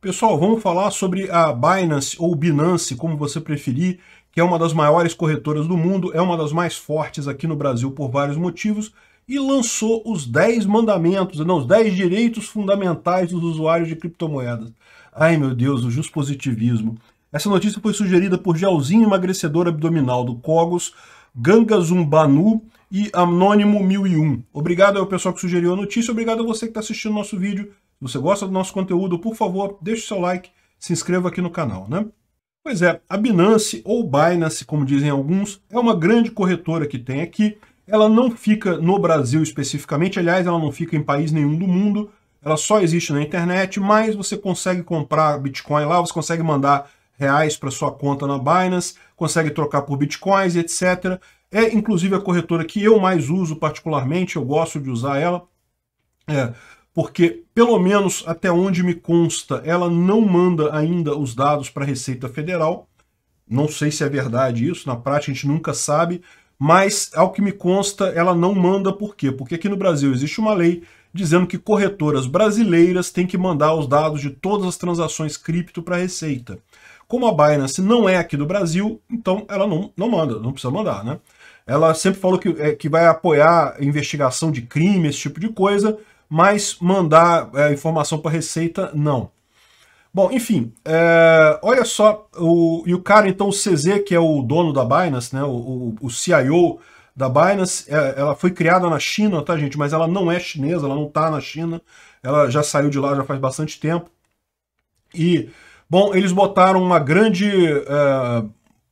Pessoal, vamos falar sobre a Binance ou Binance, como você preferir, que é uma das maiores corretoras do mundo, é uma das mais fortes aqui no Brasil por vários motivos, e lançou os 10 mandamentos, não, os 10 direitos fundamentais dos usuários de criptomoedas. Ai meu Deus, o justpositivismo. Essa notícia foi sugerida por Gelzinho Emagrecedor Abdominal do Cogos, Ganga Zumbanu e Anônimo 1001. Obrigado ao pessoal que sugeriu a notícia, obrigado a você que está assistindo nosso vídeo. Se você gosta do nosso conteúdo, por favor, deixe o seu like, se inscreva aqui no canal, né? Pois é, a Binance, ou Binance, como dizem alguns, é uma grande corretora que tem aqui. Ela não fica no Brasil especificamente, aliás, ela não fica em país nenhum do mundo, ela só existe na internet, mas você consegue comprar Bitcoin lá, você consegue mandar reais para sua conta na Binance, consegue trocar por Bitcoins, etc. É, inclusive, a corretora que eu mais uso particularmente, eu gosto de usar ela. É, porque, pelo menos até onde me consta, ela não manda ainda os dados para a Receita Federal. Não sei se é verdade isso, na prática a gente nunca sabe, mas, ao que me consta, ela não manda por quê? Porque aqui no Brasil existe uma lei dizendo que corretoras brasileiras têm que mandar os dados de todas as transações cripto para a Receita. Como a Binance não é aqui do Brasil, então ela não, não manda, não precisa mandar, né? Ela sempre falou que, é, que vai apoiar investigação de crime, esse tipo de coisa, mas mandar é, informação para a Receita, não. Bom, enfim, é, olha só, o, e o cara, então, o CZ, que é o dono da Binance, né, o, o, o CIO da Binance, é, ela foi criada na China, tá, gente? Mas ela não é chinesa, ela não está na China, ela já saiu de lá já faz bastante tempo. E, bom, eles botaram uma grande, é,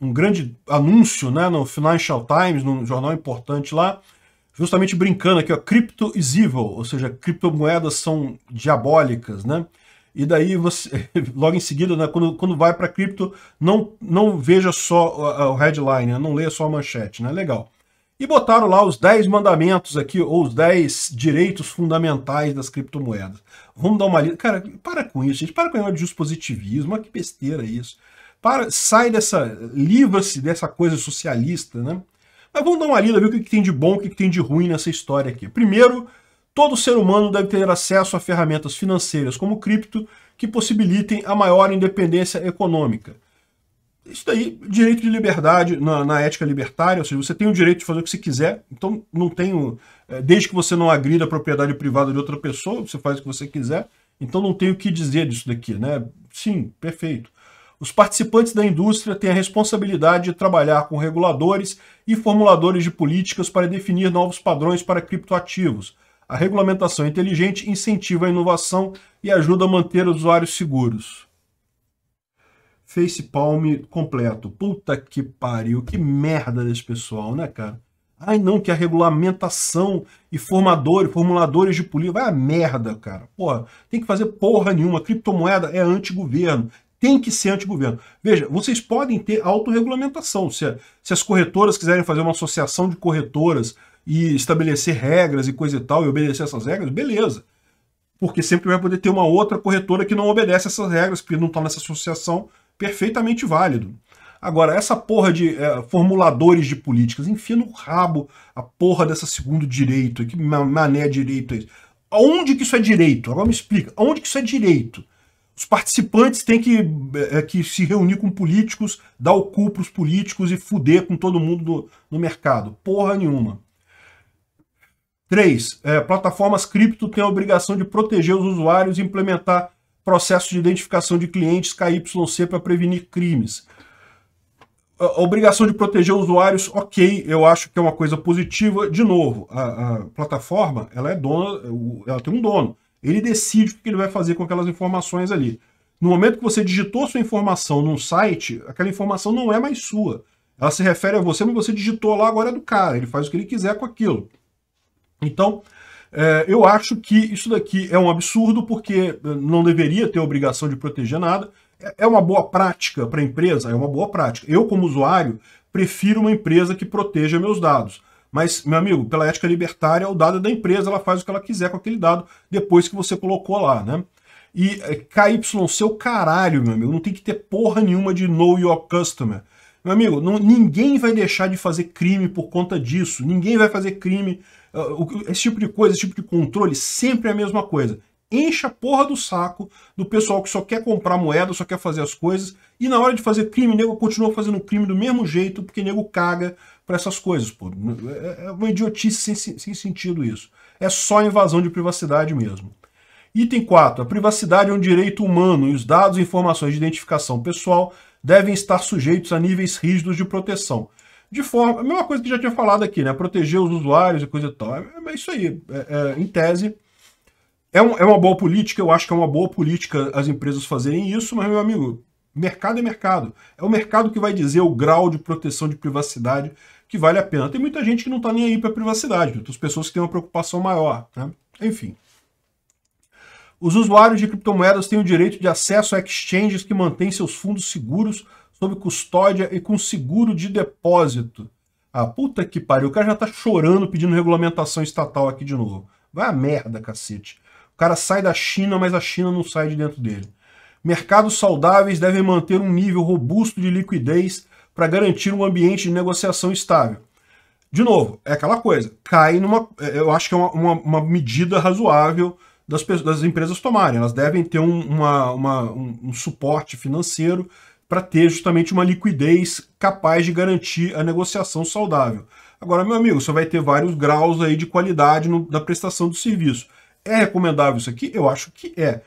um grande anúncio né, no Financial Times, num jornal importante lá, justamente brincando aqui, ó, crypto is evil, ou seja, criptomoedas são diabólicas, né? E daí você, logo em seguida, né, quando, quando vai para cripto, não, não veja só o headline, né, não leia só a manchete, né? Legal. E botaram lá os 10 mandamentos aqui, ou os 10 direitos fundamentais das criptomoedas. Vamos dar uma lida. Cara, para com isso, gente. Para com o de positivismo. Olha ah, que besteira isso. Para, sai dessa. Livra-se dessa coisa socialista, né? Mas vamos dar uma lida, ver o que, tem de bom, o que, tem de ruim nessa história aqui. Primeiro, todo ser humano deve ter acesso a ferramentas financeiras como cripto que possibilitem a maior independência econômica. Isso daí, direito de liberdade na, na, ética libertária, ou seja, você tem o direito de fazer o que você quiser, então não tem, eh, desde que você não agrida a propriedade privada de outra pessoa, você faz o que você quiser, então não tem o que dizer disso daqui, né? Sim, perfeito os participantes da indústria têm a responsabilidade de trabalhar com reguladores e formuladores de políticas para definir novos padrões para criptoativos. A regulamentação inteligente incentiva a inovação e ajuda a manter os usuários seguros. Face Palm completo. Puta que pariu, que merda desse pessoal, né, cara? Ai não, que a regulamentação e formadores, formuladores de política, vai a merda, cara. Porra, tem que fazer porra nenhuma. Criptomoeda é antigoverno, tem que ser antigoverno. Veja, vocês podem ter autorregulamentação. Se, se as corretoras quiserem fazer uma associação de corretoras e estabelecer regras e coisa e tal, e obedecer essas regras, beleza. Porque sempre vai poder ter uma outra corretora que não obedece essas regras, porque não está nessa associação, perfeitamente válido. Agora, essa porra de é, formuladores de políticas, enfia no rabo a porra dessa segundo direito, que mané direito é isso? Aonde que isso é direito? Agora me explica, aonde que isso é direito? Os participantes têm que, é, que se reunir com políticos, dar o cu para os políticos e fuder com todo mundo no, no mercado. Porra nenhuma. 3. É, eh, plataformas cripto têm a obrigação de proteger os usuários e implementar processos de identificação de clientes KYC para prevenir crimes. A obrigação de proteger usuários, ok, eu acho que é uma coisa positiva. De novo, a, a plataforma ela é dona, ela tem um dono. Ele decide o que ele vai fazer com aquelas informações ali. No momento que você digitou sua informação num site, aquela informação não é mais sua. Ela se refere a você, mas você digitou lá, agora é do cara. Ele faz o que ele quiser com aquilo. Então, é, eu acho que isso daqui é um absurdo, porque eh, não deveria ter obrigação de proteger nada. É, é uma boa prática para a empresa? É uma boa prática. Eu, como usuário, prefiro uma empresa que proteja meus dados. Mas, meu amigo, pela ética libertária, o dado é da empresa, ela faz o que ela quiser com aquele dado depois que você colocou lá, né? E é, KY, seu caralho, meu amigo, não tem que ter porra nenhuma de know your customer. Meu amigo, não, ninguém vai deixar de fazer crime por conta disso. Ninguém vai fazer crime. Uh, esse tipo de coisa, esse tipo de controle, sempre é a mesma coisa. Encha a porra do saco do pessoal que só quer comprar moeda, só quer fazer as coisas, e na hora de fazer crime, o nego continua fazendo crime do mesmo jeito, porque o nego caga para essas coisas, pô. É, é uma idiotice sem, sem sentido isso. É só invasão de privacidade mesmo. Item 4. A privacidade é um direito humano e os dados e informações de identificação pessoal devem estar sujeitos a níveis rígidos de proteção. De forma. A mesma coisa que já tinha falado aqui, né? Proteger os usuários e coisa e tal. É, é isso aí. É, é, em tese. É, um, é uma boa política, eu acho que é uma boa política as empresas fazerem isso, mas, meu amigo, mercado é mercado. É o mercado que vai dizer o grau de proteção de privacidade que vale a pena. Tem muita gente que não está nem aí para a privacidade, outras pessoas que têm uma preocupação maior, né? Enfim. Os usuários de criptomoedas têm o direito de acesso a exchanges que mantêm seus fundos seguros sob custódia e com seguro de depósito. Ah, puta que pariu, o cara já tá chorando pedindo regulamentação estatal aqui de novo. Vai a merda, cacete. O cara sai da China, mas a China não sai de dentro dele. Mercados saudáveis devem manter um nível robusto de liquidez para garantir um ambiente de negociação estável. De novo, é aquela coisa, cai numa. É, eu acho que é uma, uma, uma medida razoável das, das, empresas tomarem. Elas devem ter um, uma, uma, um, um suporte financeiro para ter justamente uma liquidez capaz de garantir a negociação saudável. Agora, meu amigo, você vai ter vários graus aí de qualidade no, da prestação do serviço. É recomendável isso aqui? Eu acho que é.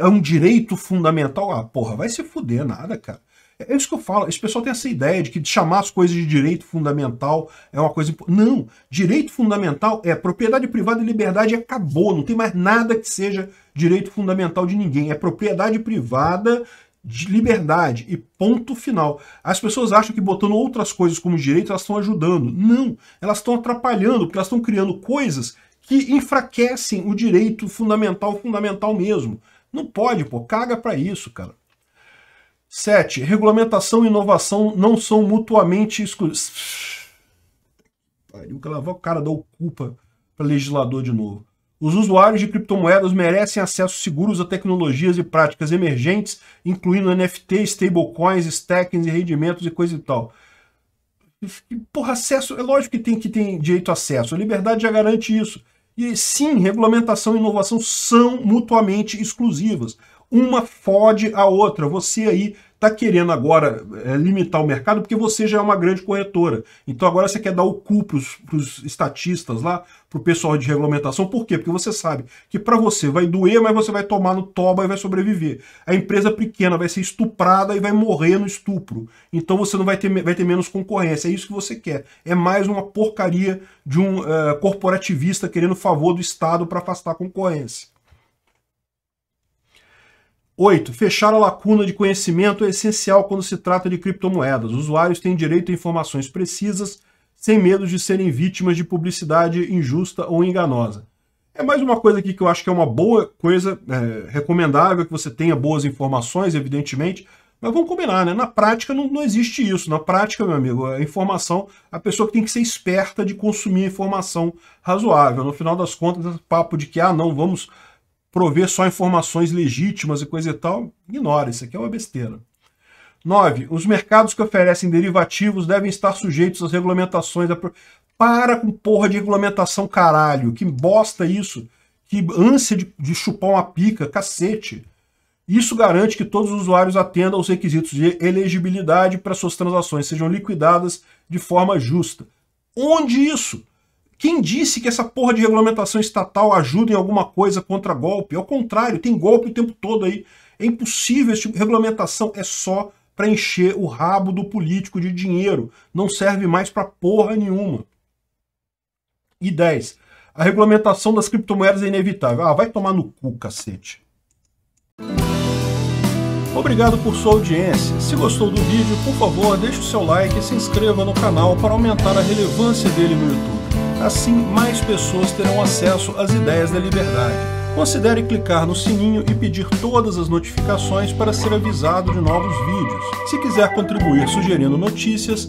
É um direito fundamental? Ah, porra, vai se fuder nada, cara. É isso que eu falo. Esse pessoal tem essa ideia de que chamar as coisas de direito fundamental é uma coisa. Não! Direito fundamental é propriedade privada e liberdade acabou. Não tem mais nada que seja direito fundamental de ninguém. É propriedade privada de liberdade e ponto final. As pessoas acham que botando outras coisas como direito elas estão ajudando. Não, elas estão atrapalhando, porque elas estão criando coisas que enfraquecem o direito fundamental, fundamental mesmo. Não pode, pô, caga para isso, cara. 7. Regulamentação e inovação não são mutuamente exclusivas. Pariu que lavar o cara dá culpa para legislador de novo. Os usuários de criptomoedas merecem acesso seguros a tecnologias e práticas emergentes, incluindo NFT, stablecoins, stackings e rendimentos e coisa e tal. Porra, acesso, é lógico que tem que tem direito a acesso, a liberdade já garante isso. E sim, regulamentação e inovação são mutuamente exclusivas uma fode a outra. Você aí está querendo agora é, limitar o mercado porque você já é uma grande corretora. Então agora você quer dar o cu para os estatistas lá, para o pessoal de regulamentação. Por quê? Porque você sabe que para você vai doer, mas você vai tomar no toba e vai sobreviver. A empresa pequena vai ser estuprada e vai morrer no estupro. Então você não vai ter, vai ter menos concorrência. É isso que você quer. É mais uma porcaria de um uh, corporativista querendo favor do Estado para afastar a concorrência. 8. Fechar a lacuna de conhecimento é essencial quando se trata de criptomoedas. Os usuários têm direito a informações precisas, sem medo de serem vítimas de publicidade injusta ou enganosa. É mais uma coisa aqui que eu acho que é uma boa coisa, é, recomendável que você tenha boas informações, evidentemente, mas vamos combinar, né? Na prática não, não existe isso. Na prática, meu amigo, a informação, a pessoa que tem que ser esperta de consumir informação razoável. No final das contas, esse é papo de que, ah, não, vamos prover só informações legítimas e coisa e tal, ignora, isso aqui é uma besteira. 9. Os mercados que oferecem derivativos devem estar sujeitos às regulamentações. Para com porra de regulamentação, caralho. Que bosta isso. Que ânsia de, de chupar uma pica, cacete. Isso garante que todos os usuários atendam aos requisitos de elegibilidade para suas transações sejam liquidadas de forma justa. Onde isso? Quem disse que essa porra de regulamentação estatal ajuda em alguma coisa contra golpe? Ao é contrário, tem golpe o tempo todo aí. É impossível esse tipo de regulamentação, é só para encher o rabo do político de dinheiro. Não serve mais para porra nenhuma. E 10. A regulamentação das criptomoedas é inevitável. Ah, vai tomar no cu, cacete. Obrigado por sua audiência. Se gostou do vídeo, por favor, deixe o seu like e se inscreva no canal para aumentar a relevância dele no YouTube. Assim, mais pessoas terão acesso às ideias da liberdade. Considere clicar no sininho e pedir todas as notificações para ser avisado de novos vídeos. Se quiser contribuir sugerindo notícias,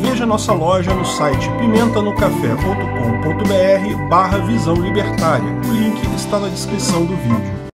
Veja nossa loja no site pimentanocafé.com.br barra Visão Libertária. O link está na descrição do vídeo.